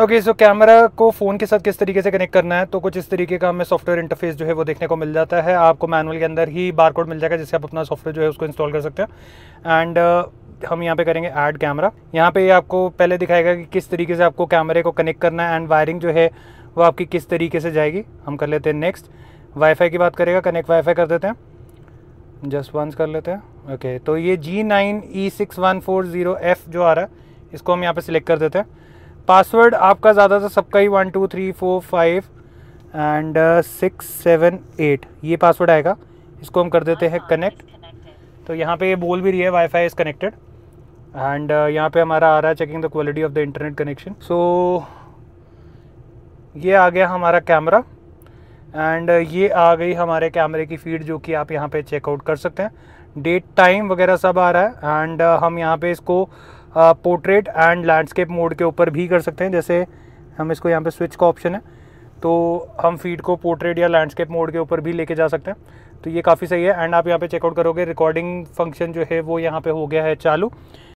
okay okay, so so camera को phone के साथ किस तरीके से कनेक्ट करना है तो कुछ इस तरीके का हमें सॉफ्टवेयर इंटरफेस जो है वो देखने को मिल जाता है आपको मैनुअल के अंदर ही बार कोड मिल जाएगा जिससे आप अपना सॉफ्टवेयर जो है उसको इंस्टॉल कर सकते हैं एंड uh, हम यहाँ पे करेंगे ऐड कैमरा यहाँ पे आपको पहले दिखाएगा कि किस तरीके से आपको कैमरे को कनेक्ट करना है एंड वायरिंग जो है वो आपकी किस तरीके से जाएगी हम कर लेते हैं नेक्स्ट वाईफाई की बात करेगा कनेक्ट वाईफाई कर देते हैं जस्ट वंस कर लेते हैं ओके okay, तो ये G nine E six one four zero F जो आ रहा है इसको हम यहाँ पर सिलेक्ट कर देते हैं पासवर्ड आपका ज़्यादा था सबका ही one two three four five and six seven eight ये पासवर्ड आएगा इसको हम कर देते हैं कनेक्ट तो यहाँ पे ये बोल भी रही है वाईफाई इज़ कनेक्टेड एंड यहाँ पे हमारा आ रहा है checking the quality of the internet connection so ये आ गया हमारा कैमरा एंड uh, ये आ गई हमारे कैमरे की फीड जो कि आप यहाँ पे चेकआउट कर सकते हैं डेट टाइम वगैरह सब आ रहा है एंड uh, हम यहाँ पे इसको पोर्ट्रेट एंड लैंडस्केप मोड के ऊपर भी कर सकते हैं जैसे हम इसको यहाँ पे स्विच का ऑप्शन है तो हम फीड को पोर्ट्रेट या लैंडस्केप मोड के ऊपर भी लेके जा सकते हैं तो ये काफ़ी सही है एंड आप यहाँ पे चेकआउट करोगे रिकॉर्डिंग फंक्शन जो है वो यहाँ पे हो गया है चालू